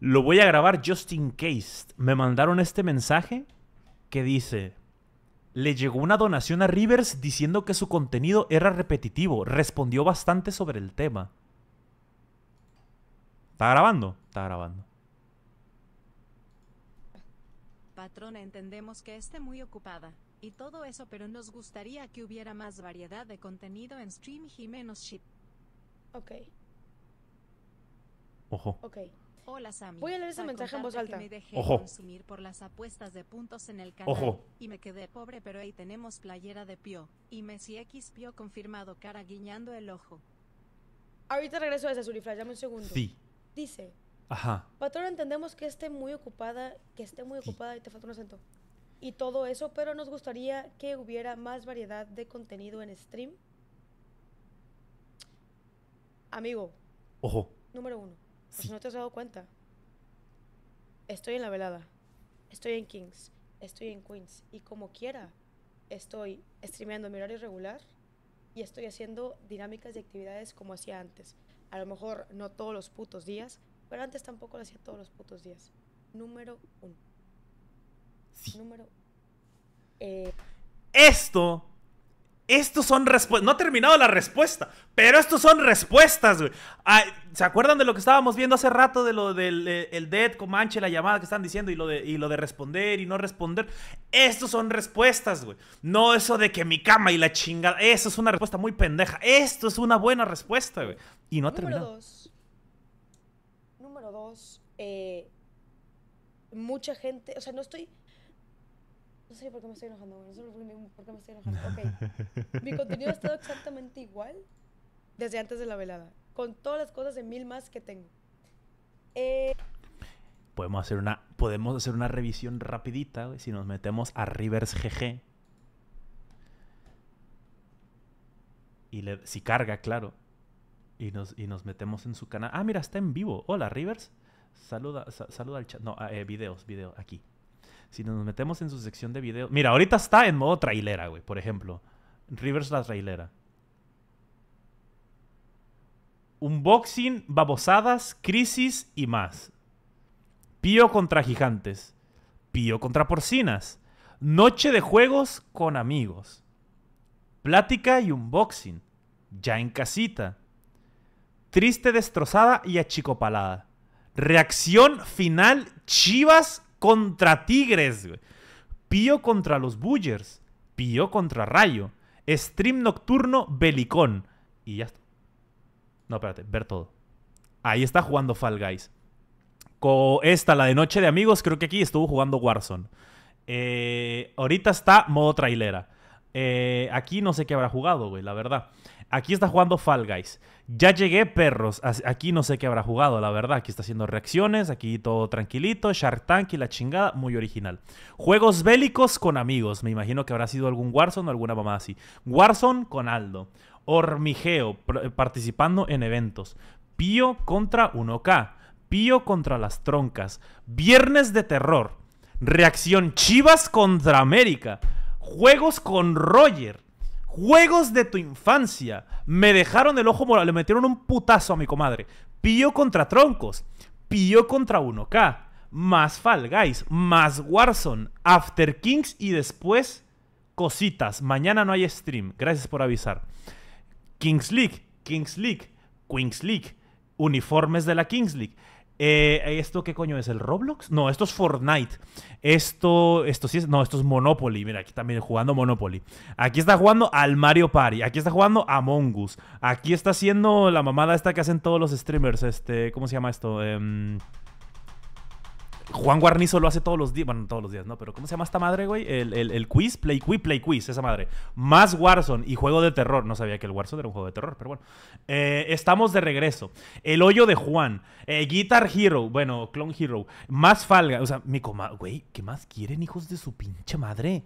Lo voy a grabar just in case. Me mandaron este mensaje que dice, le llegó una donación a Rivers diciendo que su contenido era repetitivo. Respondió bastante sobre el tema. ¿Está grabando? Está grabando. Patrona, entendemos que esté muy ocupada y todo eso, pero nos gustaría que hubiera más variedad de contenido en stream y menos shit. Ok. Ojo. Ok. Hola Sammy. Voy a leer ese mensaje en voz alta. Me dejé Ojo. consumir por las apuestas de puntos en el canal Ojo. y me quedé pobre, pero ahí tenemos playera de Pio y Messi X Pio confirmado cara guiñando el ojo. Ahorita regreso a esa Surifla, dame un segundo. Sí. Dice. Ajá. Patrón, entendemos que esté muy ocupada, que esté muy ocupada y te falta un acento. Y todo eso, pero nos gustaría que hubiera más variedad de contenido en stream. Amigo. Ojo. Número uno. Pues no te has dado cuenta. Estoy en la velada. Estoy en Kings. Estoy en Queens. Y como quiera, estoy a mi horario regular y estoy haciendo dinámicas y actividades como hacía antes. A lo mejor no todos los putos días, pero antes tampoco lo hacía todos los putos días. Número uno. Número. Eh. Esto estos son respuestas. No ha terminado la respuesta, pero estos son respuestas, güey. ¿Se acuerdan de lo que estábamos viendo hace rato de lo del eh, el Dead Comanche, la llamada que están diciendo y lo, de, y lo de responder y no responder? Estos son respuestas, güey. No eso de que mi cama y la chingada. Eso es una respuesta muy pendeja. Esto es una buena respuesta, güey. Y no ha Número Dos. Número dos. Eh, mucha gente. O sea, no estoy no sé por qué me estoy enojando, No sé me estoy enojando. Mi contenido ha estado exactamente igual desde antes de la velada. Con todas las cosas de mil más que tengo. Eh, podemos hacer una, podemos hacer una revisión rapidita, si nos metemos a Rivers GG. Y si carga, claro. Y nos, y nos metemos en su canal. Ah, mira, está en vivo. Hola, Rivers. Saluda, al chat. No, ah, eh, videos, videos, aquí. Si nos metemos en su sección de videos. Mira, ahorita está en modo trailera, güey, por ejemplo. Rivers la trailera. Unboxing, babosadas, crisis y más. Pío contra gigantes. Pío contra porcinas. Noche de juegos con amigos. Plática y unboxing. Ya en casita. Triste, destrozada y achicopalada. Reacción final Chivas contra Tigres, güey. Pío contra los Bullers. Pío contra Rayo. Stream nocturno belicón. Y ya está. No, espérate, ver todo. Ahí está jugando Fall Guys. Con esta, la de Noche de Amigos, creo que aquí estuvo jugando Warzone. Eh, ahorita está modo trailera. Eh, aquí no sé qué habrá jugado, güey, la verdad. Aquí está jugando Fall Guys. Ya llegué, perros. Aquí no sé qué habrá jugado, la verdad. Aquí está haciendo reacciones, aquí todo tranquilito. Shark Tank y la chingada, muy original. Juegos bélicos con amigos. Me imagino que habrá sido algún Warzone o alguna mamá así. Warzone con Aldo. Hormigeo, participando en eventos. Pío contra 1K. Pío contra las troncas. Viernes de terror. Reacción Chivas contra América. Juegos con Roger. Juegos de tu infancia. Me dejaron el ojo moral. Le metieron un putazo a mi comadre. Pillo contra troncos. Pillo contra 1K. Más Fall Guys. Más Warzone. After Kings y después cositas. Mañana no hay stream. Gracias por avisar. Kings League. Kings League. Queens League. Uniformes de la Kings League. Eh, ¿Esto qué coño es? ¿El Roblox? No, esto es Fortnite. Esto, esto sí es. No, esto es Monopoly. Mira, aquí también jugando Monopoly. Aquí está jugando al Mario Party. Aquí está jugando a Mongus Aquí está haciendo la mamada esta que hacen todos los streamers. Este, ¿cómo se llama esto? Eh, Juan Guarnizo lo hace todos los días. Bueno, todos los días, ¿no? Pero ¿cómo se llama esta madre, güey? El, quiz, Play Quiz, Play Quiz, esa madre. Más Warzone y juego de terror. No sabía que el Warzone era un juego de terror, pero bueno. Eh, estamos de regreso. El hoyo de Juan. Eh, Guitar Hero. Bueno, Clone Hero. Más Falga. O sea, mi coma. Güey, ¿qué más quieren, hijos de su pinche madre?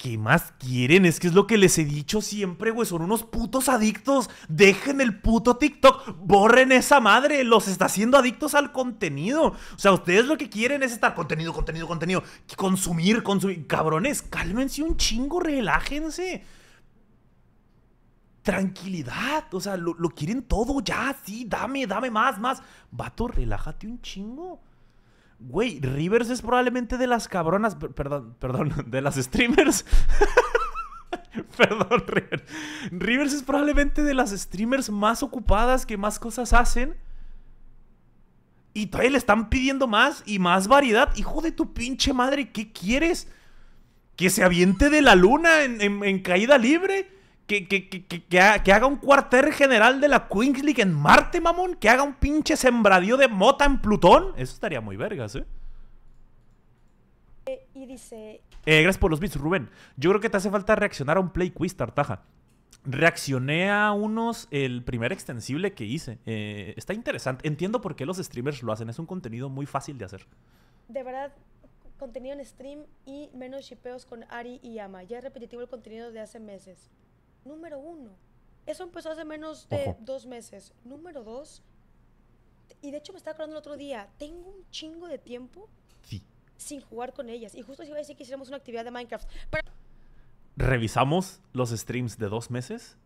¿Qué más quieren? Es que es lo que les he dicho siempre, güey. Son unos putos adictos. Dejen el puto TikTok. Borren esa madre. Los está haciendo adictos al contenido. O sea, ustedes lo que quieren es estar contenido, contenido, contenido. Consumir, consumir. Cabrones, cálmense un chingo, relájense. Tranquilidad. O sea, lo, quieren todo ya. Sí, dame, dame más, más. Vato, relájate un chingo. Güey, Rivers es probablemente de las cabronas. Perdón, perdón, de las streamers. perdón, Rivers. Rivers es probablemente de las streamers más ocupadas que más cosas hacen. Y todavía le están pidiendo más y más variedad. Hijo de tu pinche madre, ¿qué quieres? ¿Que se aviente de la luna en, en caída libre? que, que, haga un cuartel general de la Queen's League en Marte, mamón. Que haga un pinche sembradío de mota en Plutón. Eso estaría muy vergas, ¿eh? y dice... Eh, gracias por los bits, Rubén. Yo creo que te hace falta reaccionar a un play quiz, Tartaja. Reaccioné a unos, el primer extensible que hice. Eh, está interesante. Entiendo por qué los streamers lo hacen. Es un contenido muy fácil de hacer. De verdad, contenido en stream y menos chipeos con Ari y Ama. Ya es repetitivo el contenido de hace meses. Número uno. Eso empezó hace menos de dos meses. Número dos. Y de hecho me estaba acordando el otro día. Tengo un chingo de tiempo. Sin jugar con ellas. Y justo si iba a decir que hiciéramos una actividad de Minecraft. Revisamos los streams de dos meses.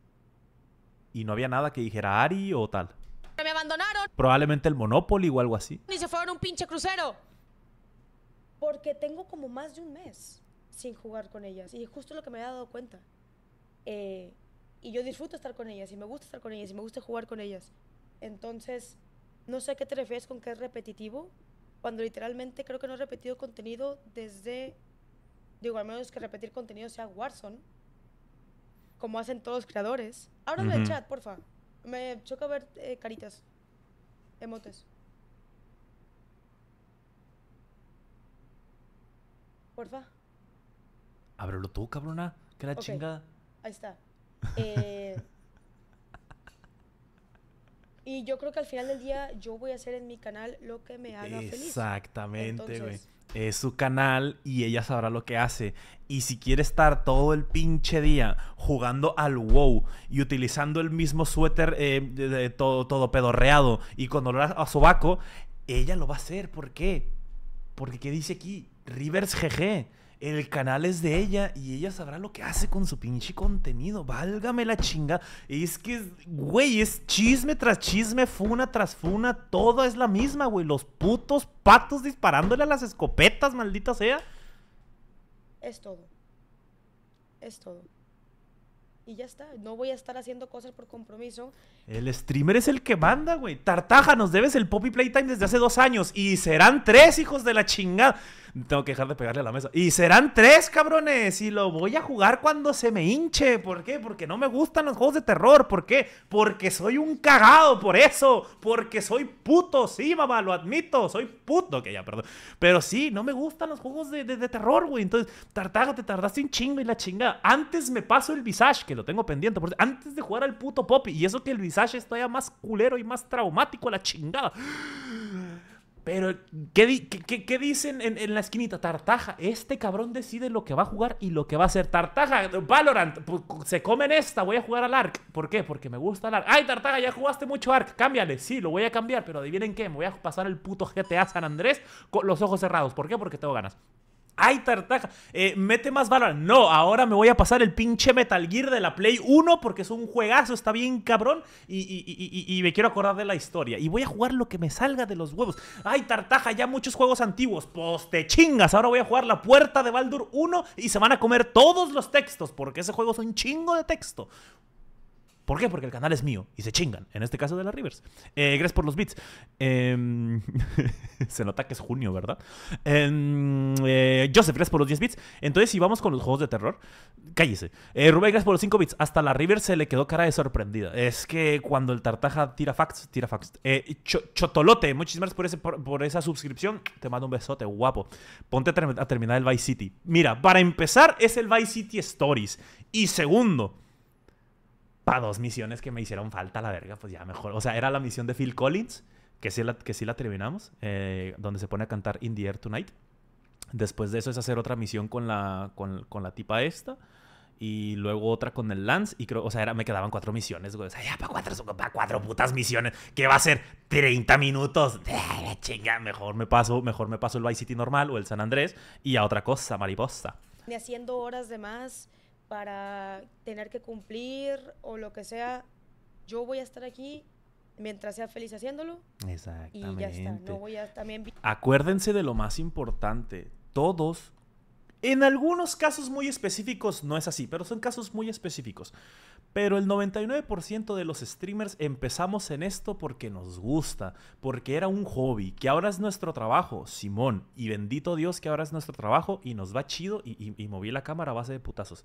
Y no había nada que dijera Ari o tal. Me abandonaron. Probablemente el Monopoly o algo así. Ni se fueron un pinche crucero. Porque tengo como más de un mes sin jugar con ellas. Y justo lo que me había dado cuenta. Eh, y yo disfruto estar con ellas y me gusta estar con ellas y me gusta jugar con ellas. Entonces, no sé a qué te refieres con que es repetitivo, cuando literalmente creo que no he repetido contenido desde, digo, al menos que repetir contenido sea Warzone, como hacen todos los creadores. Ábrame el chat, porfa. Me choca ver eh, caritas, emotes. Porfa. Ábrelo tú, cabrona. Que la chinga chingada. Ahí está. Eh, y yo creo que al final del día yo voy a hacer en mi canal lo que me haga feliz. Exactamente, güey. Es su canal y ella sabrá lo que hace. Y si quiere estar todo el pinche día jugando al WoW y utilizando el mismo suéter eh, todo, todo pedorreado y con olor a, a sobaco, ella lo va a hacer. ¿Por qué? Porque ¿qué dice aquí? Rivers GG. El canal es de ella y ella sabrá lo que hace con su pinche contenido. Válgame la chinga. Es que, güey, es chisme tras chisme, funa tras funa. Todo es la misma, güey. Los putos patos disparándole a las escopetas, maldita sea. Es todo. Es todo. Y ya está. No voy a estar haciendo cosas por compromiso. El streamer es el que manda, güey. Tartaja, nos debes el Poppy Playtime desde hace dos años. Y serán tres hijos de la chingada. Tengo que dejar de pegarle a la mesa. Y serán tres, cabrones. Y lo voy a jugar cuando se me hinche. ¿Por qué? Porque no me gustan los juegos de terror. ¿Por qué? Porque soy un cagado por eso. Porque soy puto. Sí, mamá, lo admito. Soy puto. Que ya, perdón. Pero sí, no me gustan los juegos de, terror, güey. Entonces, tartaga, te tardaste un chingo y la chingada. Antes me paso el visage, que lo tengo pendiente. Porque antes de jugar al puto Poppy. Y eso que el visage está ya más culero y más traumático la chingada. Pero, ¿qué, qué, dicen en, en, la esquinita? Tartaja, este cabrón decide lo que va a jugar y lo que va a hacer. Tartaja, Valorant, pues, se comen esta, voy a jugar al ARC. ¿Por qué? Porque me gusta el ARC. ¡Ay, Tartaja, ya jugaste mucho ARC! Cámbiale, sí, lo voy a cambiar, pero adivinen qué, me voy a pasar el puto GTA San Andrés con los ojos cerrados. ¿Por qué? Porque tengo ganas. Ay, tartaja. Eh, mete más valor. No, ahora me voy a pasar el pinche Metal Gear de la Play 1 porque es un juegazo, está bien cabrón. Y, me quiero acordar de la historia. Y voy a jugar lo que me salga de los huevos. Ay, tartaja, ya muchos juegos antiguos. Pues te chingas. Ahora voy a jugar la puerta de Baldur 1 y se van a comer todos los textos porque ese juego es un chingo de texto. ¿Por qué? Porque el canal es mío y se chingan. En este caso de la Rivers. Eh, gracias por los bits. Em, se nota que es junio, ¿verdad? Em, Joseph, gracias por los 10 bits. Entonces, si vamos con los juegos de terror, cállese. Eh, Rubén, gracias por los 5 bits. Hasta la River se le quedó cara de sorprendida. Es que cuando el Tartaja tira facts, tira facts. Eh, Chotolote, muchísimas gracias por, por, esa suscripción. Te mando un besote, guapo. Ponte a, terminar el Vice City. Mira, para empezar, es el Vice City Stories. Y segundo, para dos misiones que me hicieron falta, la verga, pues ya mejor. O sea, era la misión de Phil Collins, que sí la, que sí la terminamos, eh, donde se pone a cantar In the Air Tonight. Después de eso es hacer otra misión con la, con, con la tipa esta. Y luego otra con el Lance. Y creo, o sea, me quedaban cuatro misiones, güey. O sea, ya para cuatro, Para cuatro putas misiones. ¿Qué va a ser? 30 minutos. ¡Ah, chinga, mejor me paso, mejor me paso el Vice City normal o el San Andrés. Y a otra cosa, mariposa. Ni haciendo horas de más para tener que cumplir o lo que sea. Yo voy a estar aquí mientras sea feliz haciéndolo. Exactamente. Y ya está. No voy a también. Acuérdense de lo más importante todos. En algunos casos muy específicos no es así, pero son casos muy específicos. Pero el 99% de los streamers empezamos en esto porque nos gusta, porque era un hobby, que ahora es nuestro trabajo, Simón. Y bendito Dios que ahora es nuestro trabajo y nos va chido y, moví la cámara a base de putazos.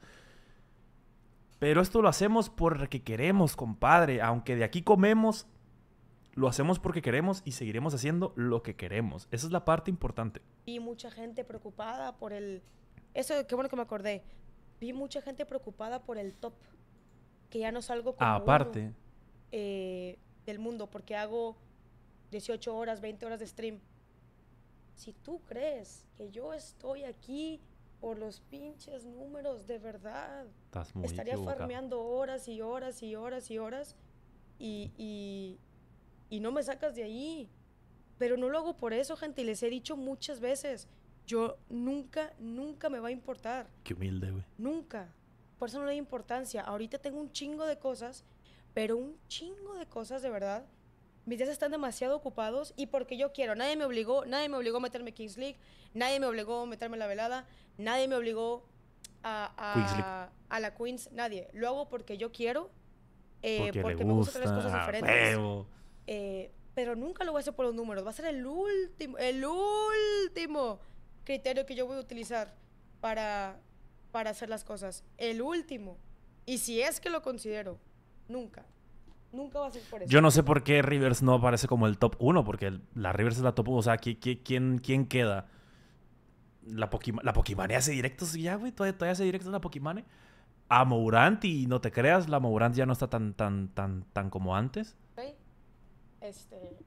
Pero esto lo hacemos porque queremos, compadre. Aunque de aquí comemos, lo hacemos porque queremos y seguiremos haciendo lo que queremos. Esa es la parte importante. Vi mucha gente preocupada por el... Eso, qué bueno que me acordé. Vi mucha gente preocupada por el top, que ya no salgo como Aparte. Eh, del mundo, porque hago 18 horas, 20 horas de stream. Si tú crees que yo estoy aquí por los pinches números de verdad. estaría farmeando horas y horas y horas y horas y, y, y no me sacas de ahí. Pero no lo hago por eso, gente, y les he dicho muchas veces, yo nunca, nunca me va a importar. Qué humilde, güey. Nunca. Por eso no le da importancia. Ahorita tengo un chingo de cosas, pero un chingo de cosas de verdad. Mis días están demasiado ocupados y porque yo quiero. Nadie me obligó, nadie me obligó a meterme Kings League, nadie me obligó a meterme la velada, nadie me obligó a, a, la Queens, nadie. Lo hago porque yo quiero, eh, porque, me gusta. gustan las cosas ah, diferentes. Eh, pero nunca lo voy a hacer por los números. Va a ser el último, el último criterio que yo voy a utilizar para, para hacer las cosas. El último. Y si es que lo considero, nunca. Nunca va a ser por eso. Yo no sé por qué Rivers no aparece como el top 1, porque la Rivers es la top 1. O sea, ¿quién, quién, queda? La, Pokimane, la Pokimane hace directos ya, güey. Todavía, hace directos la Pokimane. A Mourant, y no te creas, la Mourant ya no está tan, tan, tan, tan como antes. Este.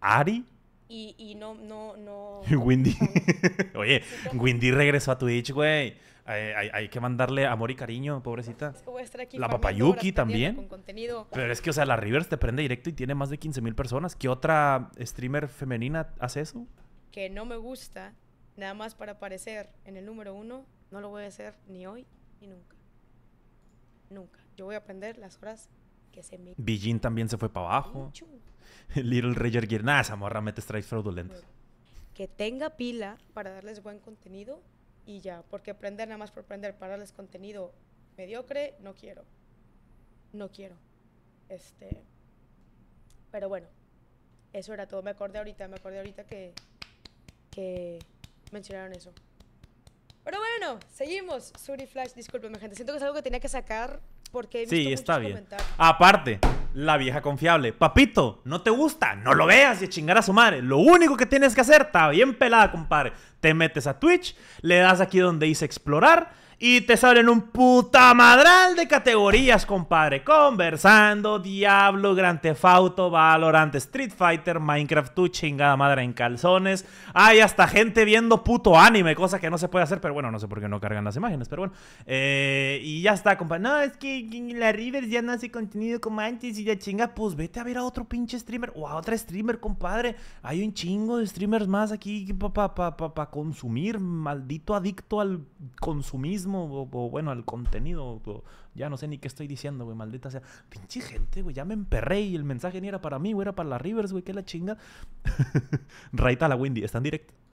¿Ari? Y, no, no, no. Windy. Oye, Windy regresó a Twitch, güey. Hay, que mandarle amor y cariño, pobrecita. aquí la Papayuki también. contenido. Pero es que, o sea, la Rivers te prende directo y tiene más de 15 mil personas. ¿Qué otra streamer femenina hace eso? Que no me gusta, nada más para aparecer en el número uno, no lo voy a hacer ni hoy ni nunca. Nunca. Yo voy a aprender las horas que se me... Beijing también se fue para abajo. Little Ranger Gear, nada, esa morra mete strikes fraudulentos. que tenga pila para darles buen contenido y ya, porque aprender nada más por aprender para darles contenido mediocre, no quiero. No quiero. Este. Pero bueno, eso era todo. Me acordé ahorita, me acordé ahorita que, que mencionaron eso. Pero bueno, seguimos. Suri Flash, discúlpeme, gente. Siento que es algo que tenía que sacar porque Sí, está bien. Aparte, la vieja confiable. Papito, ¿no te gusta? No lo veas y chingar a su madre. Lo único que tienes que hacer, está bien pelada, compadre. Te metes a Twitch, le das aquí donde dice explorar y te salen un puta madral de categorías, compadre. Conversando, Diablo, Grand Theft Auto, Valorant, Street Fighter, Minecraft, tu chingada madre en calzones. Hay hasta gente viendo puto anime, cosa que no se puede hacer, pero bueno, no sé por qué no cargan las imágenes, pero bueno. Eh, y ya está, compadre. No, es que la Rivers ya no hace contenido como antes y ya chinga. Pues vete a ver a otro pinche streamer o a otra streamer, compadre. Hay un chingo de streamers más aquí para pa, pa, pa, consumir. Maldito adicto al consumismo o, bueno, al contenido, ya no sé ni qué estoy diciendo, güey, maldita sea. Pinche gente, güey, ya me emperré y el mensaje ni era para mí, güey, era para la Rivers, güey, que la chinga. Raita la Windy, está en directo.